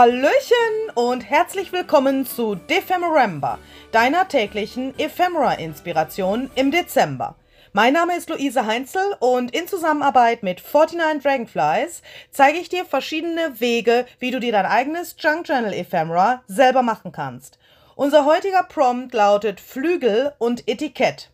Hallöchen und herzlich willkommen zu Defemerember, deiner täglichen Ephemera-Inspiration im Dezember. Mein Name ist Luise Heinzel und in Zusammenarbeit mit 49 Dragonflies zeige ich dir verschiedene Wege, wie du dir dein eigenes Junk Journal Ephemera selber machen kannst. Unser heutiger Prompt lautet Flügel und Etikett.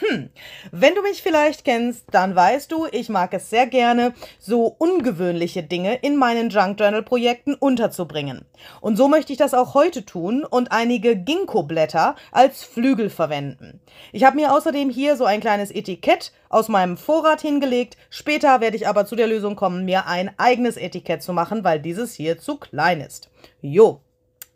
Hm, wenn du mich vielleicht kennst, dann weißt du, ich mag es sehr gerne, so ungewöhnliche Dinge in meinen Junk Journal Projekten unterzubringen. Und so möchte ich das auch heute tun und einige Ginkgo Blätter als Flügel verwenden. Ich habe mir außerdem hier so ein kleines Etikett aus meinem Vorrat hingelegt. Später werde ich aber zu der Lösung kommen, mir ein eigenes Etikett zu machen, weil dieses hier zu klein ist. Jo.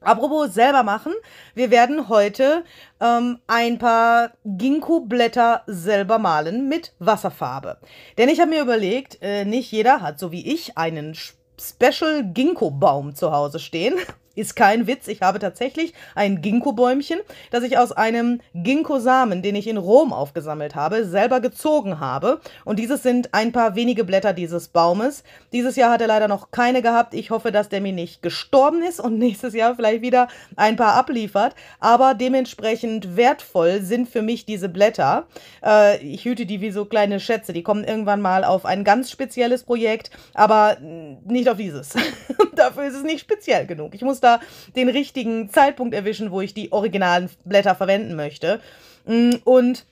Apropos selber machen, wir werden heute ähm, ein paar Ginkgo-Blätter selber malen mit Wasserfarbe. Denn ich habe mir überlegt, äh, nicht jeder hat, so wie ich, einen Special Ginkgo-Baum zu Hause stehen. Ist kein Witz, ich habe tatsächlich ein Ginkgo-Bäumchen, das ich aus einem Ginkgo-Samen, den ich in Rom aufgesammelt habe, selber gezogen habe. Und dieses sind ein paar wenige Blätter dieses Baumes. Dieses Jahr hat er leider noch keine gehabt. Ich hoffe, dass der mir nicht gestorben ist und nächstes Jahr vielleicht wieder ein paar abliefert. Aber dementsprechend wertvoll sind für mich diese Blätter. Äh, ich hüte die wie so kleine Schätze. Die kommen irgendwann mal auf ein ganz spezielles Projekt, aber hm, nicht auf dieses. Dafür ist es nicht speziell genug. Ich muss da den richtigen Zeitpunkt erwischen, wo ich die originalen Blätter verwenden möchte. Mm, und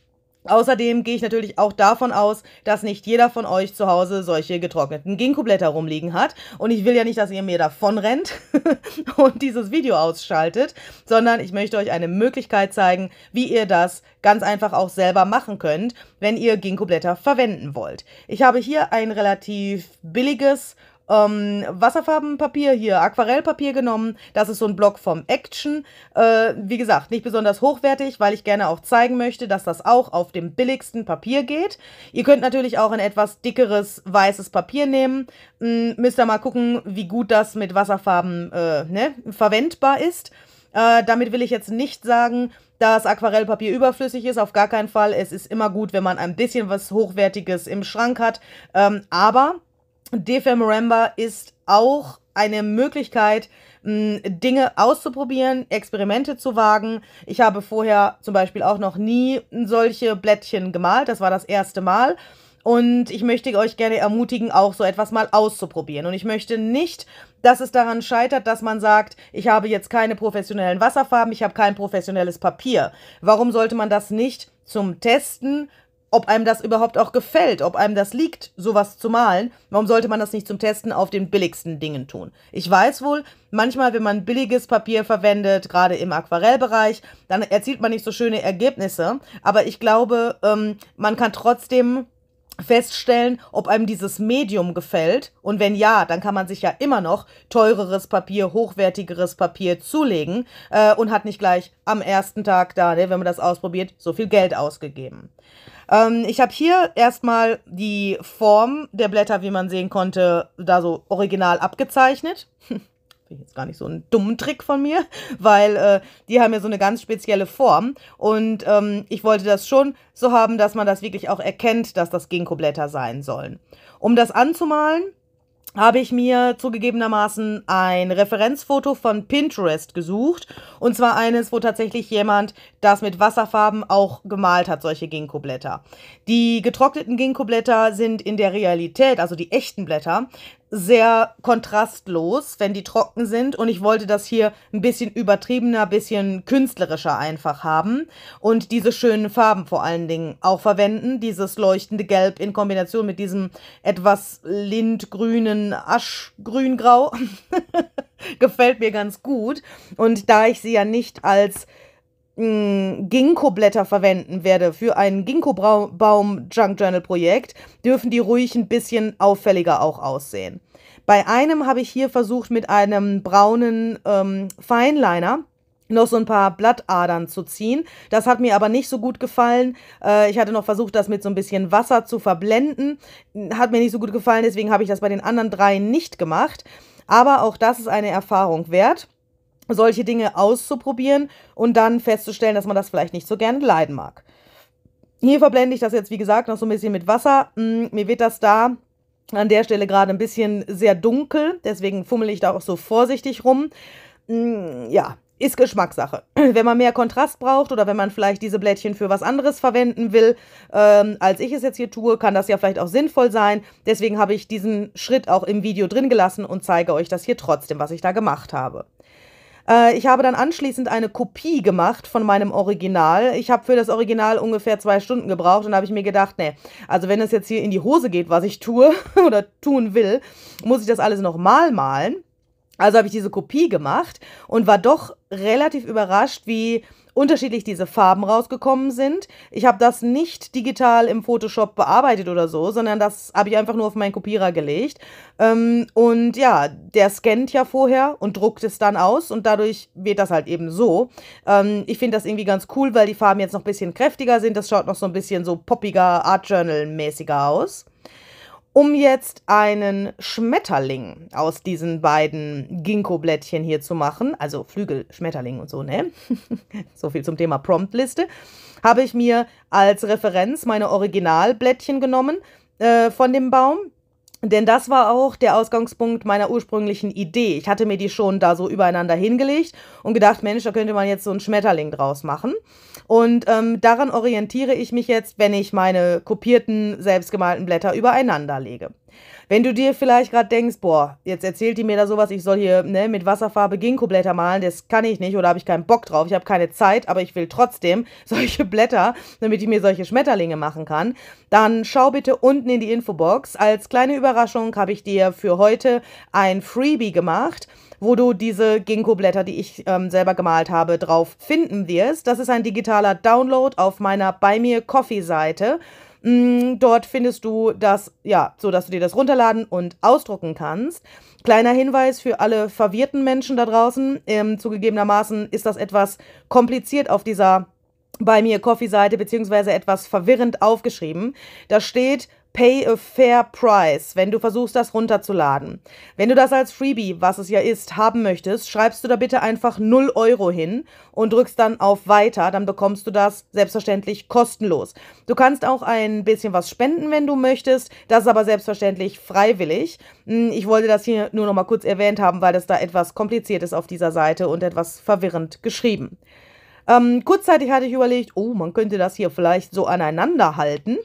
Außerdem gehe ich natürlich auch davon aus, dass nicht jeder von euch zu Hause solche getrockneten Ginkgo-Blätter rumliegen hat. Und ich will ja nicht, dass ihr mir davon rennt und dieses Video ausschaltet, sondern ich möchte euch eine Möglichkeit zeigen, wie ihr das ganz einfach auch selber machen könnt, wenn ihr Ginkgo-Blätter verwenden wollt. Ich habe hier ein relativ billiges ähm, Wasserfarbenpapier hier, Aquarellpapier genommen. Das ist so ein Block vom Action. Äh, wie gesagt, nicht besonders hochwertig, weil ich gerne auch zeigen möchte, dass das auch auf dem billigsten Papier geht. Ihr könnt natürlich auch ein etwas dickeres weißes Papier nehmen. Ähm, müsst ihr mal gucken, wie gut das mit Wasserfarben äh, ne, verwendbar ist. Äh, damit will ich jetzt nicht sagen, dass Aquarellpapier überflüssig ist, auf gar keinen Fall. Es ist immer gut, wenn man ein bisschen was Hochwertiges im Schrank hat. Ähm, aber DFM Remember ist auch eine Möglichkeit, Dinge auszuprobieren, Experimente zu wagen. Ich habe vorher zum Beispiel auch noch nie solche Blättchen gemalt. Das war das erste Mal. Und ich möchte euch gerne ermutigen, auch so etwas mal auszuprobieren. Und ich möchte nicht, dass es daran scheitert, dass man sagt, ich habe jetzt keine professionellen Wasserfarben, ich habe kein professionelles Papier. Warum sollte man das nicht zum Testen ob einem das überhaupt auch gefällt, ob einem das liegt, sowas zu malen. Warum sollte man das nicht zum Testen auf den billigsten Dingen tun? Ich weiß wohl, manchmal, wenn man billiges Papier verwendet, gerade im Aquarellbereich, dann erzielt man nicht so schöne Ergebnisse. Aber ich glaube, ähm, man kann trotzdem feststellen, ob einem dieses Medium gefällt. Und wenn ja, dann kann man sich ja immer noch teureres Papier, hochwertigeres Papier zulegen äh, und hat nicht gleich am ersten Tag da, ne, wenn man das ausprobiert, so viel Geld ausgegeben. Ähm, ich habe hier erstmal die Form der Blätter, wie man sehen konnte, da so original abgezeichnet. Finde ich jetzt gar nicht so einen dummen Trick von mir, weil äh, die haben ja so eine ganz spezielle Form. Und ähm, ich wollte das schon so haben, dass man das wirklich auch erkennt, dass das Ginkgo-Blätter sein sollen. Um das anzumalen, habe ich mir zugegebenermaßen ein Referenzfoto von Pinterest gesucht. Und zwar eines, wo tatsächlich jemand das mit Wasserfarben auch gemalt hat, solche Ginkgo-Blätter. Die getrockneten Ginkgo-Blätter sind in der Realität, also die echten Blätter, sehr kontrastlos, wenn die trocken sind. Und ich wollte das hier ein bisschen übertriebener, bisschen künstlerischer einfach haben. Und diese schönen Farben vor allen Dingen auch verwenden. Dieses leuchtende Gelb in Kombination mit diesem etwas lindgrünen Aschgrüngrau. Gefällt mir ganz gut. Und da ich sie ja nicht als Ginkgo-Blätter verwenden werde für ein Ginkgo-Baum-Junk-Journal-Projekt, dürfen die ruhig ein bisschen auffälliger auch aussehen. Bei einem habe ich hier versucht, mit einem braunen ähm, Feinliner noch so ein paar Blattadern zu ziehen. Das hat mir aber nicht so gut gefallen. Äh, ich hatte noch versucht, das mit so ein bisschen Wasser zu verblenden. Hat mir nicht so gut gefallen, deswegen habe ich das bei den anderen dreien nicht gemacht. Aber auch das ist eine Erfahrung wert solche Dinge auszuprobieren und dann festzustellen, dass man das vielleicht nicht so gerne leiden mag. Hier verblende ich das jetzt, wie gesagt, noch so ein bisschen mit Wasser. Hm, mir wird das da an der Stelle gerade ein bisschen sehr dunkel, deswegen fummel ich da auch so vorsichtig rum. Hm, ja, ist Geschmackssache. Wenn man mehr Kontrast braucht oder wenn man vielleicht diese Blättchen für was anderes verwenden will, ähm, als ich es jetzt hier tue, kann das ja vielleicht auch sinnvoll sein. Deswegen habe ich diesen Schritt auch im Video drin gelassen und zeige euch das hier trotzdem, was ich da gemacht habe. Äh, ich habe dann anschließend eine Kopie gemacht von meinem Original. Ich habe für das Original ungefähr zwei Stunden gebraucht und habe ich mir gedacht, nee, also wenn es jetzt hier in die Hose geht, was ich tue oder tun will, muss ich das alles nochmal malen. Also habe ich diese Kopie gemacht und war doch relativ überrascht, wie unterschiedlich diese Farben rausgekommen sind. Ich habe das nicht digital im Photoshop bearbeitet oder so, sondern das habe ich einfach nur auf meinen Kopierer gelegt. Ähm, und ja, der scannt ja vorher und druckt es dann aus und dadurch wird das halt eben so. Ähm, ich finde das irgendwie ganz cool, weil die Farben jetzt noch ein bisschen kräftiger sind. Das schaut noch so ein bisschen so poppiger, Art Journal-mäßiger aus. Um jetzt einen Schmetterling aus diesen beiden Ginkgo-Blättchen hier zu machen, also Flügel, Schmetterling und so, ne? so viel zum Thema Promptliste, habe ich mir als Referenz meine Originalblättchen genommen äh, von dem Baum denn das war auch der Ausgangspunkt meiner ursprünglichen Idee. Ich hatte mir die schon da so übereinander hingelegt und gedacht, Mensch, da könnte man jetzt so ein Schmetterling draus machen. Und ähm, daran orientiere ich mich jetzt, wenn ich meine kopierten, selbstgemalten Blätter übereinander lege. Wenn du dir vielleicht gerade denkst, boah, jetzt erzählt die mir da sowas, ich soll hier ne, mit Wasserfarbe Ginkgo-Blätter malen, das kann ich nicht oder habe ich keinen Bock drauf, ich habe keine Zeit, aber ich will trotzdem solche Blätter, damit ich mir solche Schmetterlinge machen kann, dann schau bitte unten in die Infobox. Als kleine Überraschung habe ich dir für heute ein Freebie gemacht wo du diese Ginkgo-Blätter, die ich ähm, selber gemalt habe, drauf finden wirst. Das ist ein digitaler Download auf meiner Bei mir Coffee-Seite. Mm, dort findest du das, ja, so dass du dir das runterladen und ausdrucken kannst. Kleiner Hinweis für alle verwirrten Menschen da draußen. Ähm, zugegebenermaßen ist das etwas kompliziert auf dieser bei mir Coffee-Seite beziehungsweise etwas verwirrend aufgeschrieben. Da steht Pay a Fair Price, wenn du versuchst, das runterzuladen. Wenn du das als Freebie, was es ja ist, haben möchtest, schreibst du da bitte einfach 0 Euro hin und drückst dann auf Weiter, dann bekommst du das selbstverständlich kostenlos. Du kannst auch ein bisschen was spenden, wenn du möchtest, das ist aber selbstverständlich freiwillig. Hm, ich wollte das hier nur nochmal kurz erwähnt haben, weil das da etwas kompliziert ist auf dieser Seite und etwas verwirrend geschrieben. Ähm, kurzzeitig hatte ich überlegt, oh, man könnte das hier vielleicht so aneinander halten.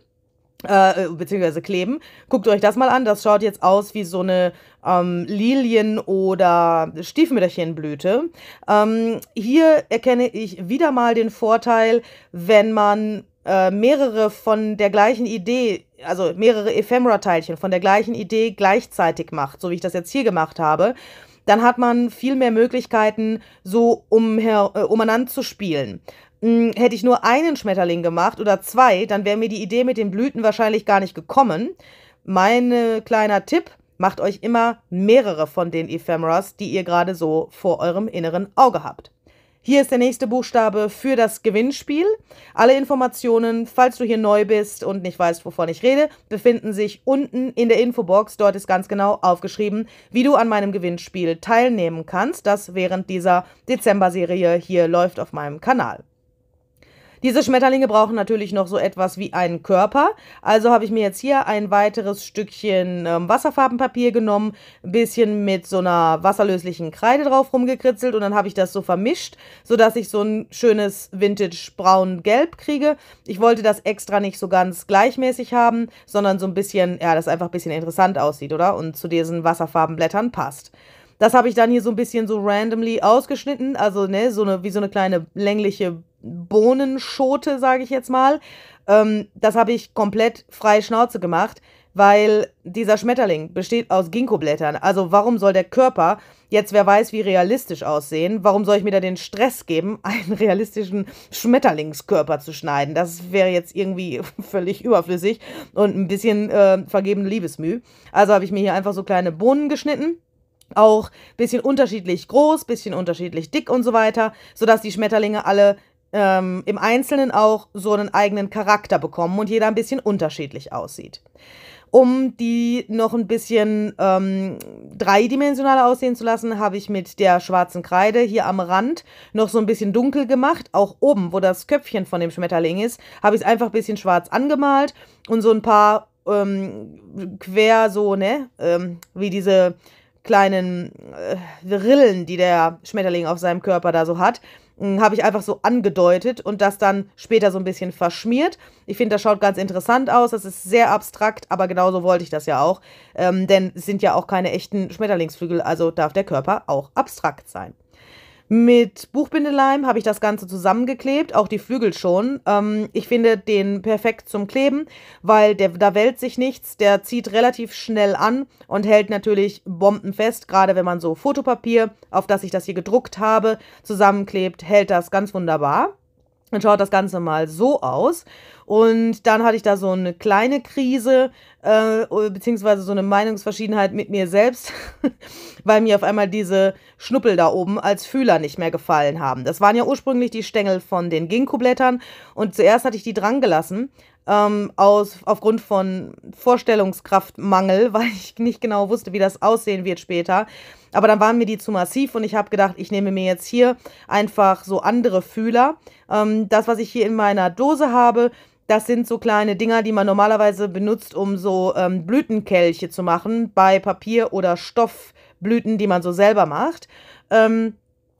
Äh, äh, beziehungsweise kleben. Guckt euch das mal an. Das schaut jetzt aus wie so eine ähm, Lilien- oder Stiefmütterchenblüte. Ähm, hier erkenne ich wieder mal den Vorteil, wenn man äh, mehrere von der gleichen Idee, also mehrere Ephemera-Teilchen von der gleichen Idee gleichzeitig macht, so wie ich das jetzt hier gemacht habe dann hat man viel mehr Möglichkeiten, so umher, äh, umeinander zu spielen. Hm, hätte ich nur einen Schmetterling gemacht oder zwei, dann wäre mir die Idee mit den Blüten wahrscheinlich gar nicht gekommen. Mein äh, kleiner Tipp, macht euch immer mehrere von den Ephemeras, die ihr gerade so vor eurem inneren Auge habt. Hier ist der nächste Buchstabe für das Gewinnspiel. Alle Informationen, falls du hier neu bist und nicht weißt, wovon ich rede, befinden sich unten in der Infobox. Dort ist ganz genau aufgeschrieben, wie du an meinem Gewinnspiel teilnehmen kannst, das während dieser Dezember-Serie hier läuft auf meinem Kanal. Diese Schmetterlinge brauchen natürlich noch so etwas wie einen Körper. Also habe ich mir jetzt hier ein weiteres Stückchen ähm, Wasserfarbenpapier genommen, ein bisschen mit so einer wasserlöslichen Kreide drauf rumgekritzelt und dann habe ich das so vermischt, sodass ich so ein schönes Vintage braun-gelb kriege. Ich wollte das extra nicht so ganz gleichmäßig haben, sondern so ein bisschen, ja, das einfach ein bisschen interessant aussieht, oder? Und zu diesen Wasserfarbenblättern passt. Das habe ich dann hier so ein bisschen so randomly ausgeschnitten, also ne, so eine, wie so eine kleine längliche Bohnenschote, sage ich jetzt mal. Ähm, das habe ich komplett frei Schnauze gemacht, weil dieser Schmetterling besteht aus Ginkgo-Blättern. Also warum soll der Körper jetzt, wer weiß, wie realistisch aussehen? Warum soll ich mir da den Stress geben, einen realistischen Schmetterlingskörper zu schneiden? Das wäre jetzt irgendwie völlig überflüssig und ein bisschen äh, vergebene Liebesmüh. Also habe ich mir hier einfach so kleine Bohnen geschnitten auch bisschen unterschiedlich groß, bisschen unterschiedlich dick und so weiter, sodass die Schmetterlinge alle ähm, im Einzelnen auch so einen eigenen Charakter bekommen und jeder ein bisschen unterschiedlich aussieht. Um die noch ein bisschen ähm, dreidimensionaler aussehen zu lassen, habe ich mit der schwarzen Kreide hier am Rand noch so ein bisschen dunkel gemacht. Auch oben, wo das Köpfchen von dem Schmetterling ist, habe ich es einfach ein bisschen schwarz angemalt und so ein paar ähm, quer so, ne, ähm, wie diese kleinen äh, Rillen, die der Schmetterling auf seinem Körper da so hat, habe ich einfach so angedeutet und das dann später so ein bisschen verschmiert. Ich finde, das schaut ganz interessant aus. Das ist sehr abstrakt, aber genauso wollte ich das ja auch. Ähm, denn es sind ja auch keine echten Schmetterlingsflügel, also darf der Körper auch abstrakt sein. Mit Buchbindeleim habe ich das Ganze zusammengeklebt, auch die Flügel schon. Ähm, ich finde den perfekt zum Kleben, weil der, da wälzt sich nichts, der zieht relativ schnell an und hält natürlich bombenfest, gerade wenn man so Fotopapier, auf das ich das hier gedruckt habe, zusammenklebt, hält das ganz wunderbar. Dann schaut das Ganze mal so aus. Und dann hatte ich da so eine kleine Krise, äh, beziehungsweise so eine Meinungsverschiedenheit mit mir selbst, weil mir auf einmal diese Schnuppel da oben als Fühler nicht mehr gefallen haben. Das waren ja ursprünglich die Stängel von den Ginkgo-Blättern und zuerst hatte ich die drangelassen, ähm, aus, aufgrund von Vorstellungskraftmangel, weil ich nicht genau wusste, wie das aussehen wird später. Aber dann waren mir die zu massiv und ich habe gedacht, ich nehme mir jetzt hier einfach so andere Fühler. Ähm, das, was ich hier in meiner Dose habe, das sind so kleine Dinger, die man normalerweise benutzt, um so ähm, Blütenkelche zu machen bei Papier- oder Stoffblüten, die man so selber macht. Ähm,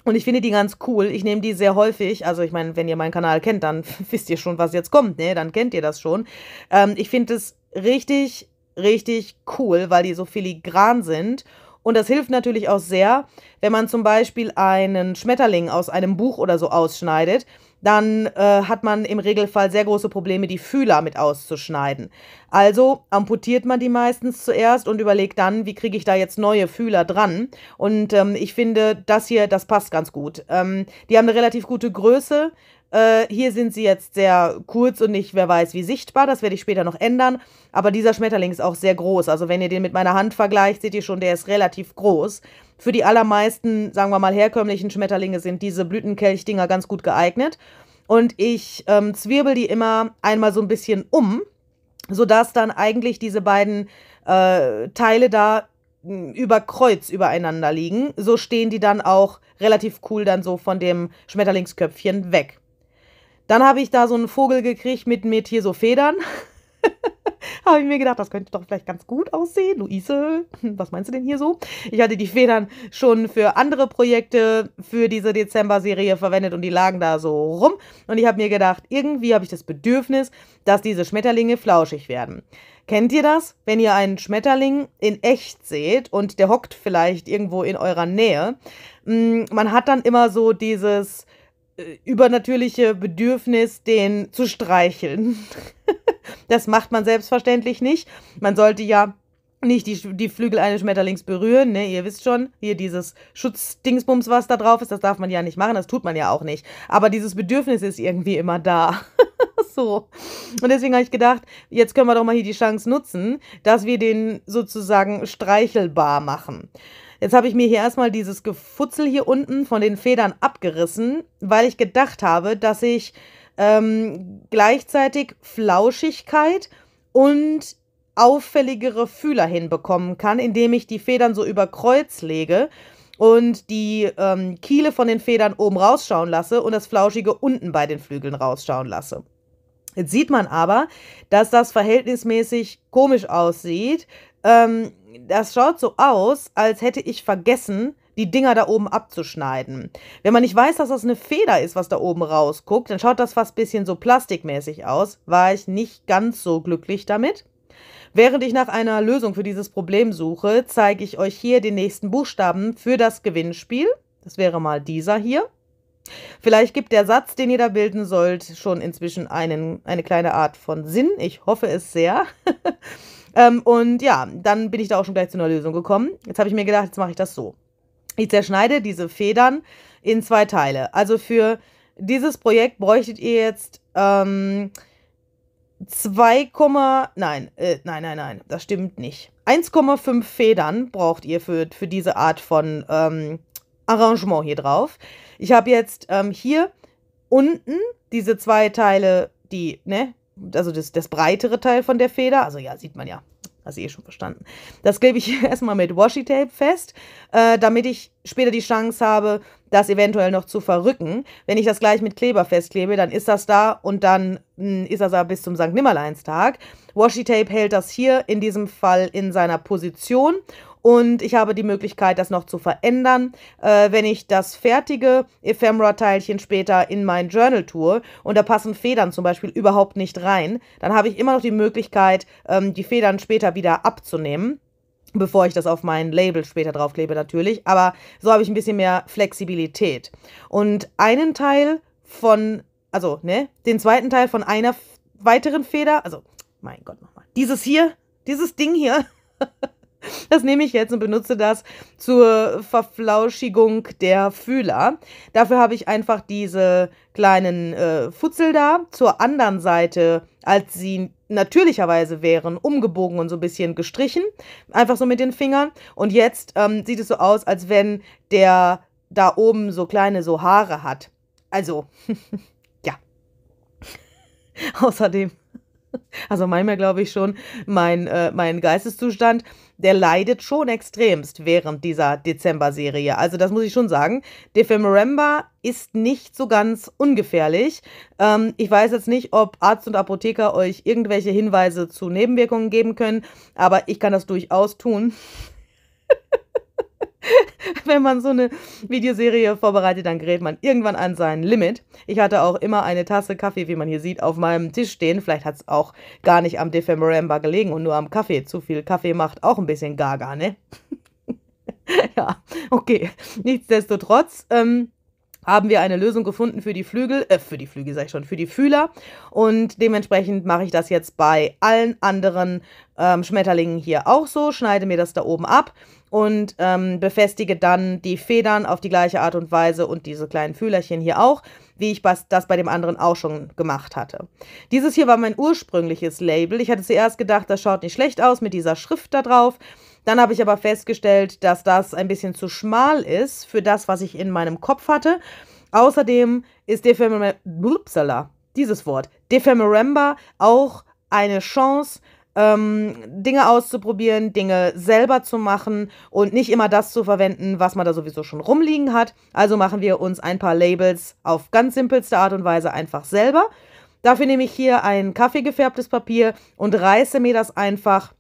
und ich finde die ganz cool. Ich nehme die sehr häufig. Also ich meine, wenn ihr meinen Kanal kennt, dann wisst ihr schon, was jetzt kommt. Ne? Dann kennt ihr das schon. Ähm, ich finde es richtig, richtig cool, weil die so filigran sind. Und das hilft natürlich auch sehr, wenn man zum Beispiel einen Schmetterling aus einem Buch oder so ausschneidet dann äh, hat man im Regelfall sehr große Probleme, die Fühler mit auszuschneiden. Also amputiert man die meistens zuerst und überlegt dann, wie kriege ich da jetzt neue Fühler dran. Und ähm, ich finde, das hier, das passt ganz gut. Ähm, die haben eine relativ gute Größe. Äh, hier sind sie jetzt sehr kurz und nicht, wer weiß, wie sichtbar. Das werde ich später noch ändern. Aber dieser Schmetterling ist auch sehr groß. Also wenn ihr den mit meiner Hand vergleicht, seht ihr schon, der ist relativ groß. Für die allermeisten, sagen wir mal, herkömmlichen Schmetterlinge sind diese Blütenkelchdinger ganz gut geeignet. Und ich ähm, zwirbel die immer einmal so ein bisschen um, sodass dann eigentlich diese beiden äh, Teile da hm, über Kreuz übereinander liegen. So stehen die dann auch relativ cool dann so von dem Schmetterlingsköpfchen weg. Dann habe ich da so einen Vogel gekriegt mit, mit hier so Federn. habe ich mir gedacht, das könnte doch vielleicht ganz gut aussehen. Luise, was meinst du denn hier so? Ich hatte die Federn schon für andere Projekte für diese Dezember-Serie verwendet und die lagen da so rum. Und ich habe mir gedacht, irgendwie habe ich das Bedürfnis, dass diese Schmetterlinge flauschig werden. Kennt ihr das? Wenn ihr einen Schmetterling in echt seht und der hockt vielleicht irgendwo in eurer Nähe, mm, man hat dann immer so dieses äh, übernatürliche Bedürfnis, den zu streicheln. das macht man selbstverständlich nicht. Man sollte ja nicht die, die Flügel eines Schmetterlings berühren, ne? Ihr wisst schon, hier dieses Schutzdingsbums, was da drauf ist, das darf man ja nicht machen, das tut man ja auch nicht. Aber dieses Bedürfnis ist irgendwie immer da. so. Und deswegen habe ich gedacht, jetzt können wir doch mal hier die Chance nutzen, dass wir den sozusagen streichelbar machen. Jetzt habe ich mir hier erstmal dieses Gefutzel hier unten von den Federn abgerissen, weil ich gedacht habe, dass ich ähm, gleichzeitig Flauschigkeit und auffälligere Fühler hinbekommen kann, indem ich die Federn so über Kreuz lege und die ähm, Kiele von den Federn oben rausschauen lasse und das Flauschige unten bei den Flügeln rausschauen lasse. Jetzt sieht man aber, dass das verhältnismäßig komisch aussieht, ähm, das schaut so aus, als hätte ich vergessen, die Dinger da oben abzuschneiden. Wenn man nicht weiß, dass das eine Feder ist, was da oben rausguckt, dann schaut das fast ein bisschen so plastikmäßig aus. War ich nicht ganz so glücklich damit. Während ich nach einer Lösung für dieses Problem suche, zeige ich euch hier den nächsten Buchstaben für das Gewinnspiel. Das wäre mal dieser hier. Vielleicht gibt der Satz, den ihr da bilden sollt, schon inzwischen einen, eine kleine Art von Sinn. Ich hoffe es sehr. Ähm, und ja, dann bin ich da auch schon gleich zu einer Lösung gekommen. Jetzt habe ich mir gedacht, jetzt mache ich das so. Ich zerschneide diese Federn in zwei Teile. Also für dieses Projekt bräuchtet ihr jetzt ähm, 2, nein, äh, nein, nein, nein, das stimmt nicht. 1,5 Federn braucht ihr für, für diese Art von ähm, Arrangement hier drauf. Ich habe jetzt ähm, hier unten diese zwei Teile, die, ne, also das, das breitere Teil von der Feder. Also ja, sieht man ja. Hast du eh schon verstanden. Das klebe ich erstmal mit Washi-Tape fest, äh, damit ich später die Chance habe, das eventuell noch zu verrücken. Wenn ich das gleich mit Kleber festklebe, dann ist das da und dann mh, hm, ist das da bis zum St. Nimmerleinstag. Washi-Tape hält das hier in diesem Fall in seiner Position und ich habe die Möglichkeit, das noch zu verändern, äh, wenn ich das fertige Ephemera-Teilchen später in mein Journal tue und da passen Federn zum Beispiel überhaupt nicht rein, dann habe ich immer noch die Möglichkeit, ähm, die Federn später wieder abzunehmen bevor ich das auf mein Label später draufklebe natürlich, aber so habe ich ein bisschen mehr Flexibilität. Und einen Teil von, also, ne, den zweiten Teil von einer weiteren Feder, also, mein Gott nochmal, dieses hier, dieses Ding hier, Das nehme ich jetzt und benutze das zur Verflauschigung der Fühler. Dafür habe ich einfach diese kleinen äh, Futzel da zur anderen Seite, als sie natürlicherweise wären, umgebogen und so ein bisschen gestrichen. Einfach so mit den Fingern. Und jetzt ähm, sieht es so aus, als wenn der da oben so kleine so Haare hat. Also, ja. Außerdem also manchmal glaube ich schon, mein, äh, mein Geisteszustand der leidet schon extremst während dieser Dezember-Serie. Also das muss ich schon sagen. Defemorember ist nicht so ganz ungefährlich. Ähm, ich weiß jetzt nicht, ob Arzt und Apotheker euch irgendwelche Hinweise zu Nebenwirkungen geben können, aber ich kann das durchaus tun. wenn man so eine Videoserie vorbereitet, dann gerät man irgendwann an sein Limit. Ich hatte auch immer eine Tasse Kaffee, wie man hier sieht, auf meinem Tisch stehen. Vielleicht hat es auch gar nicht am Defemeramba gelegen und nur am Kaffee. Zu viel Kaffee macht auch ein bisschen gaga, ne? ja, okay. Nichtsdestotrotz, ähm, haben wir eine Lösung gefunden für die Flügel, äh, für die Flügel sag ich schon, für die Fühler. Und dementsprechend mache ich das jetzt bei allen anderen ähm, Schmetterlingen hier auch so, schneide mir das da oben ab und ähm, befestige dann die Federn auf die gleiche Art und Weise und diese kleinen Fühlerchen hier auch, wie ich das bei dem anderen auch schon gemacht hatte. Dieses hier war mein ursprüngliches Label. Ich hatte zuerst gedacht, das schaut nicht schlecht aus mit dieser Schrift da drauf. Dann habe ich aber festgestellt, dass das ein bisschen zu schmal ist für das, was ich in meinem Kopf hatte. Außerdem ist Defemer Upsala, dieses Wort, Defemerember auch eine Chance, ähm, Dinge auszuprobieren, Dinge selber zu machen und nicht immer das zu verwenden, was man da sowieso schon rumliegen hat. Also machen wir uns ein paar Labels auf ganz simpelste Art und Weise einfach selber. Dafür nehme ich hier ein kaffeegefärbtes Papier und reiße mir das einfach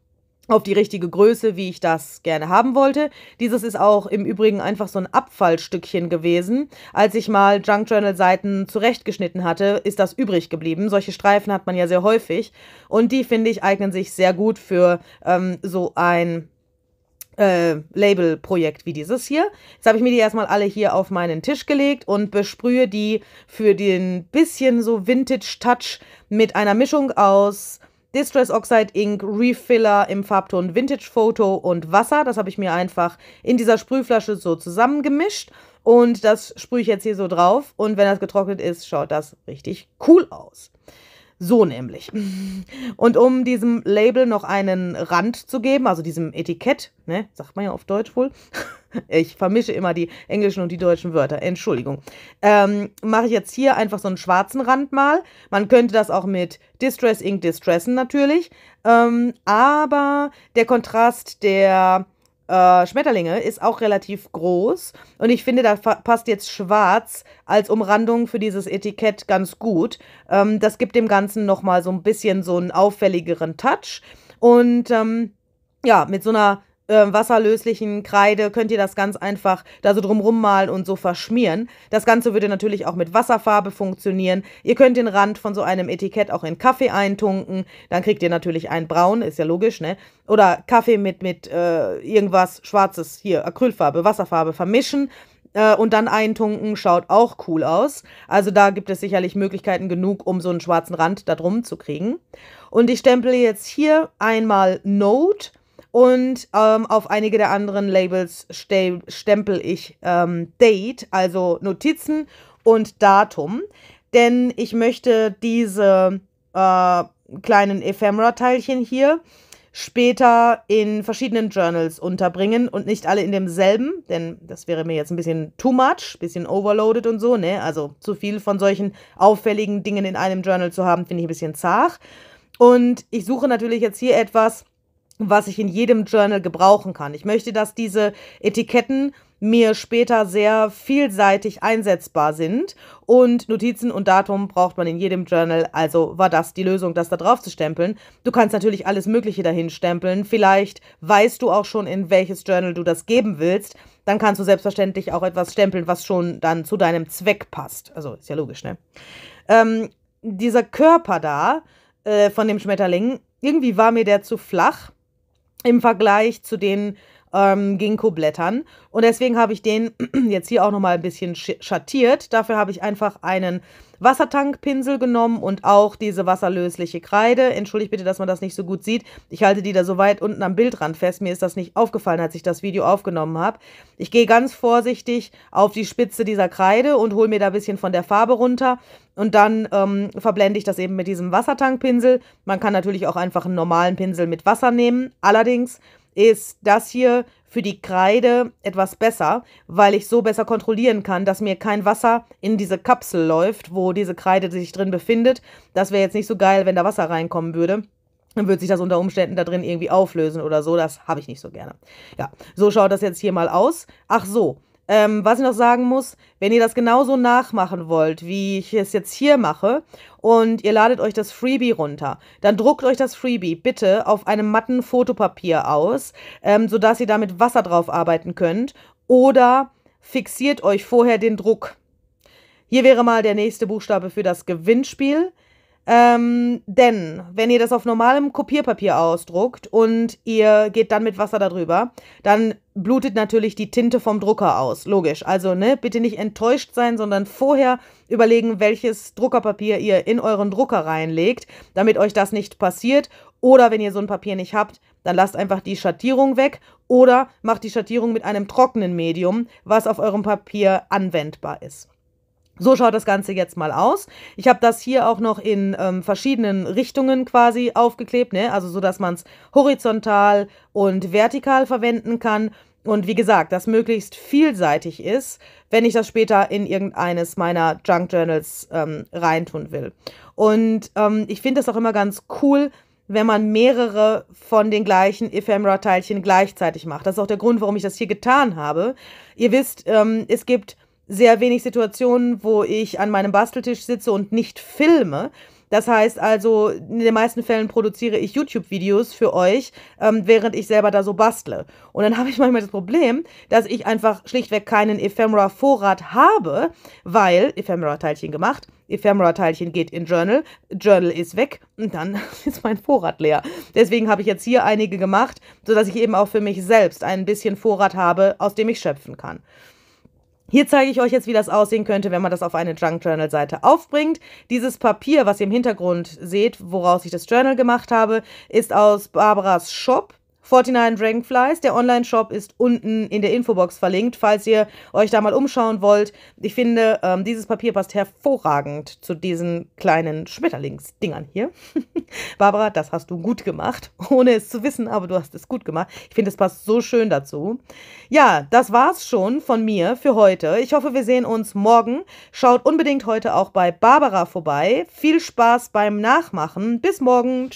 auf die richtige Größe, wie ich das gerne haben wollte. Dieses ist auch im Übrigen einfach so ein Abfallstückchen gewesen. Als ich mal Junk Journal Seiten zurechtgeschnitten hatte, ist das übrig geblieben. Solche Streifen hat man ja sehr häufig und die finde ich eignen sich sehr gut für ähm, so ein äh, Label-Projekt wie dieses hier. Jetzt habe ich mir die erstmal alle hier auf meinen Tisch gelegt und besprühe die für den bisschen so Vintage-Touch mit einer Mischung aus Distress Oxide Ink, Refiller im Farbton Vintage Photo und Wasser. Das habe ich mir einfach in dieser Sprühflasche so zusammengemischt. Und das sprühe ich jetzt hier so drauf. Und wenn das getrocknet ist, schaut das richtig cool aus. So nämlich. Und um diesem Label noch einen Rand zu geben, also diesem Etikett, ne, sagt man ja auf Deutsch wohl. Ich vermische immer die englischen und die deutschen Wörter. Entschuldigung. Ähm, Mache ich jetzt hier einfach so einen schwarzen Rand mal. Man könnte das auch mit Distress Ink distressen natürlich. Ähm, aber der Kontrast der äh, Schmetterlinge ist auch relativ groß. Und ich finde, da passt jetzt schwarz als Umrandung für dieses Etikett ganz gut. Ähm, das gibt dem Ganzen nochmal so ein bisschen so einen auffälligeren Touch. Und ähm, ja, mit so einer ähm, wasserlöslichen Kreide könnt ihr das ganz einfach da so drumrum malen und so verschmieren. Das Ganze würde natürlich auch mit Wasserfarbe funktionieren. Ihr könnt den Rand von so einem Etikett auch in Kaffee eintunken. Dann kriegt ihr natürlich einen braun, ist ja logisch, ne? Oder Kaffee mit, mit äh, irgendwas Schwarzes, hier Acrylfarbe, Wasserfarbe vermischen äh, und dann eintunken, schaut auch cool aus. Also da gibt es sicherlich Möglichkeiten genug, um so einen schwarzen Rand da drum zu kriegen. Und ich stempel jetzt hier einmal Note und ähm, auf einige der anderen Labels stempel ich ähm, Date, also Notizen und Datum. Denn ich möchte diese äh, kleinen Ephemera-Teilchen hier später in verschiedenen Journals unterbringen und nicht alle in demselben, denn das wäre mir jetzt ein bisschen too much, ein bisschen overloaded und so, ne? Also zu viel von solchen auffälligen Dingen in einem Journal zu haben, finde ich ein bisschen zart. Und ich suche natürlich jetzt hier etwas, was ich in jedem Journal gebrauchen kann. Ich möchte, dass diese Etiketten mir später sehr vielseitig einsetzbar sind und Notizen und Datum braucht man in jedem Journal, also war das die Lösung, das da drauf zu stempeln. Du kannst natürlich alles Mögliche dahin stempeln, vielleicht weißt du auch schon, in welches Journal du das geben willst, dann kannst du selbstverständlich auch etwas stempeln, was schon dann zu deinem Zweck passt. Also ist ja logisch, ne? Ähm, dieser Körper da äh, von dem Schmetterling, irgendwie war mir der zu flach im Vergleich zu den ähm, Ginkgo-Blättern. Und deswegen habe ich den jetzt hier auch nochmal ein bisschen schattiert. Dafür habe ich einfach einen Wassertankpinsel genommen und auch diese wasserlösliche Kreide. Entschuldigt bitte, dass man das nicht so gut sieht. Ich halte die da so weit unten am Bildrand fest. Mir ist das nicht aufgefallen, als ich das Video aufgenommen habe. Ich gehe ganz vorsichtig auf die Spitze dieser Kreide und hole mir da ein bisschen von der Farbe runter. Und dann ähm, verblende ich das eben mit diesem Wassertankpinsel. Man kann natürlich auch einfach einen normalen Pinsel mit Wasser nehmen. Allerdings ist das hier für die Kreide etwas besser, weil ich so besser kontrollieren kann, dass mir kein Wasser in diese Kapsel läuft, wo diese Kreide sich drin befindet. Das wäre jetzt nicht so geil, wenn da Wasser reinkommen würde dann würde sich das unter Umständen da drin irgendwie auflösen oder so. Das habe ich nicht so gerne. Ja, so schaut das jetzt hier mal aus. Ach so, ähm, was ich noch sagen muss, wenn ihr das genauso nachmachen wollt, wie ich es jetzt hier mache, und ihr ladet euch das Freebie runter, dann druckt euch das Freebie bitte auf einem matten Fotopapier aus, ähm, sodass ihr damit Wasser drauf arbeiten könnt, oder fixiert euch vorher den Druck. Hier wäre mal der nächste Buchstabe für das Gewinnspiel. Ähm, denn wenn ihr das auf normalem Kopierpapier ausdruckt und ihr geht dann mit Wasser darüber, dann blutet natürlich die Tinte vom Drucker aus. Logisch. Also ne, bitte nicht enttäuscht sein, sondern vorher überlegen, welches Druckerpapier ihr in euren Drucker reinlegt, damit euch das nicht passiert. Oder wenn ihr so ein Papier nicht habt, dann lasst einfach die Schattierung weg oder macht die Schattierung mit einem trockenen Medium, was auf eurem Papier anwendbar ist. So schaut das Ganze jetzt mal aus. Ich habe das hier auch noch in ähm, verschiedenen Richtungen quasi aufgeklebt, ne? also so, dass man es horizontal und vertikal verwenden kann. Und wie gesagt, das möglichst vielseitig ist, wenn ich das später in irgendeines meiner Junk Journals ähm, reintun will. Und ähm, ich finde das auch immer ganz cool, wenn man mehrere von den gleichen Ephemera-Teilchen gleichzeitig macht. Das ist auch der Grund, warum ich das hier getan habe. Ihr wisst, ähm, es gibt sehr wenig Situationen, wo ich an meinem Basteltisch sitze und nicht filme. Das heißt also, in den meisten Fällen produziere ich YouTube-Videos für euch, ähm, während ich selber da so bastle. Und dann habe ich manchmal das Problem, dass ich einfach schlichtweg keinen Ephemera-Vorrat habe, weil Ephemera-Teilchen gemacht, Ephemera-Teilchen geht in Journal, Journal ist weg und dann ist mein Vorrat leer. Deswegen habe ich jetzt hier einige gemacht, sodass ich eben auch für mich selbst ein bisschen Vorrat habe, aus dem ich schöpfen kann. Hier zeige ich euch jetzt, wie das aussehen könnte, wenn man das auf eine Junk Journal Seite aufbringt. Dieses Papier, was ihr im Hintergrund seht, woraus ich das Journal gemacht habe, ist aus Barbaras Shop. 49 Dragonflies. Der Online-Shop ist unten in der Infobox verlinkt, falls ihr euch da mal umschauen wollt. Ich finde, ähm, dieses Papier passt hervorragend zu diesen kleinen Schmetterlingsdingern hier. Barbara, das hast du gut gemacht, ohne es zu wissen, aber du hast es gut gemacht. Ich finde, es passt so schön dazu. Ja, das war's schon von mir für heute. Ich hoffe, wir sehen uns morgen. Schaut unbedingt heute auch bei Barbara vorbei. Viel Spaß beim Nachmachen. Bis morgen.